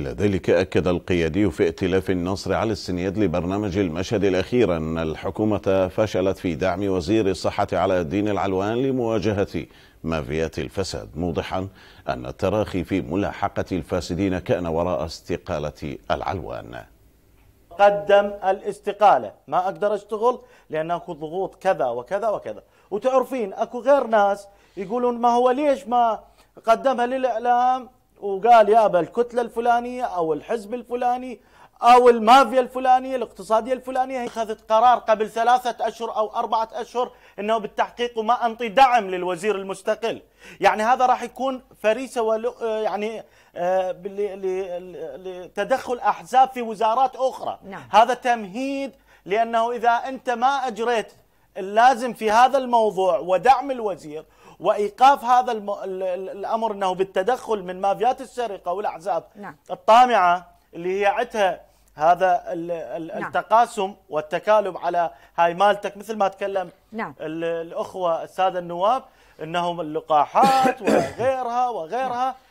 إلى ذلك أكد القيادي في ائتلاف النصر على السنيد لبرنامج المشهد الأخير أن الحكومة فشلت في دعم وزير الصحة علاء الدين العلوان لمواجهة مافيات الفساد موضحا أن التراخي في ملاحقة الفاسدين كان وراء استقالة العلوان قدم الاستقالة ما أقدر أشتغل لأن أكو ضغوط كذا وكذا وكذا وتعرفين أكو غير ناس يقولون ما هو ليش ما قدمها للإعلام وقال يابا الكتلة الفلانية أو الحزب الفلاني أو المافيا الفلانية الاقتصادية الفلانية أخذت قرار قبل ثلاثة أشهر أو أربعة أشهر أنه بالتحقيق وما أنطي دعم للوزير المستقل يعني هذا راح يكون فريسة ولو يعني آه، لتدخل أحزاب في وزارات أخرى نعم. هذا تمهيد لأنه إذا أنت ما أجريت اللازم في هذا الموضوع ودعم الوزير وايقاف هذا الامر انه بالتدخل من مافيات السرقه والاحزاب نعم. الطامعه اللي هي عتها هذا نعم. التقاسم نعم. والتكالب على هاي مالتك مثل ما تكلم نعم. الاخوه الساده النواب انهم اللقاحات وغيرها وغيرها